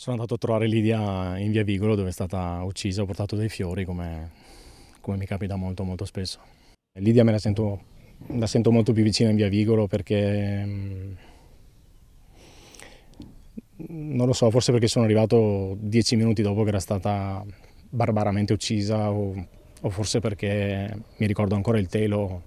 Sono andato a trovare Lidia in via Vigolo dove è stata uccisa, ho portato dei fiori come, come mi capita molto molto spesso. Lidia me la sento, la sento molto più vicina in via Vigolo perché mm, non lo so, forse perché sono arrivato dieci minuti dopo che era stata barbaramente uccisa o, o, forse perché mi ricordo ancora il telo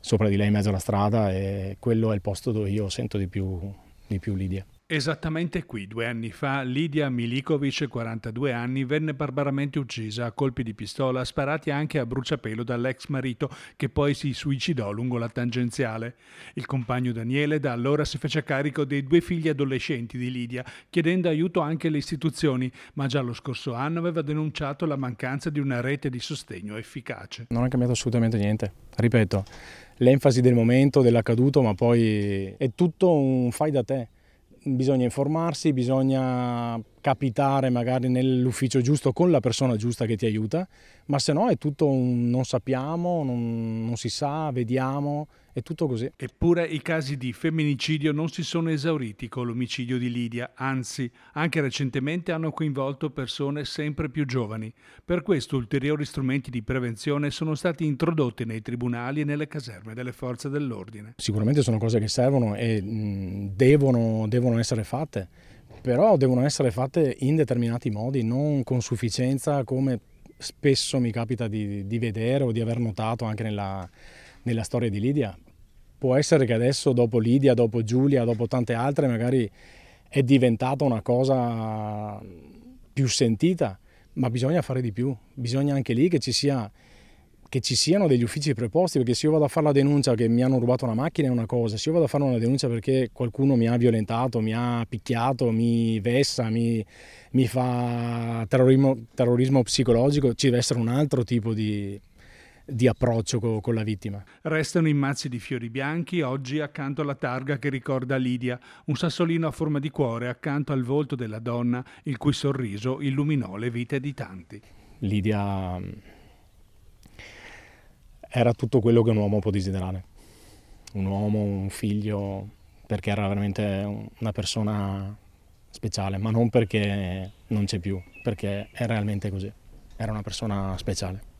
sopra di lei in mezzo alla strada e quello è il posto dove io sento di più, di più Lidia. Esattamente qui, due anni fa, Lidia Milikovic, 42 anni, venne barbaramente uccisa a colpi di pistola sparati anche a bruciapelo dall'ex marito, che poi si suicidò lungo la tangenziale. Il compagno Daniele da allora si fece carico dei due figli adolescenti di Lidia, chiedendo aiuto anche alle istituzioni, ma già lo scorso anno aveva denunciato la mancanza di una rete di sostegno efficace. Non è cambiato assolutamente niente, ripeto, l'enfasi del momento, dell'accaduto, ma poi è tutto un fai da te bisogna informarsi, bisogna capitare magari nell'ufficio giusto con la persona giusta che ti aiuta, ma se no è tutto un non sappiamo, non, non si sa, vediamo, è tutto così. Eppure i casi di femminicidio non si sono esauriti con l'omicidio di Lidia, anzi, anche recentemente hanno coinvolto persone sempre più giovani. Per questo ulteriori strumenti di prevenzione sono stati introdotti nei tribunali e nelle caserme delle forze dell'ordine. Sicuramente sono cose che servono e mh, devono, devono essere fatte, però devono essere fatte in determinati modi, non con sufficienza come spesso mi capita di, di vedere o di aver notato anche nella, nella storia di Lidia, può essere che adesso dopo Lidia, dopo Giulia, dopo tante altre magari è diventata una cosa più sentita, ma bisogna fare di più, bisogna anche lì che ci, sia, che ci siano degli uffici preposti, perché se io vado a fare la denuncia che mi hanno rubato una macchina è una cosa, se io vado a fare una denuncia perché qualcuno mi ha violentato, mi ha picchiato, mi vessa, mi, mi fa terrorismo, terrorismo psicologico, ci deve essere un altro tipo di, di approccio co- con la vittima. Restano i mazzi di fiori bianchi oggi accanto alla targa che ricorda Lidia, un sassolino a forma di cuore accanto al volto della donna il cui sorriso illuminò le vite di tanti. Lidia mm, era tutto quello che un uomo può desiderare. Un uomo, un figlio, perché era veramente una persona speciale, ma non perché non c'è più, perché è realmente così. Era una persona speciale.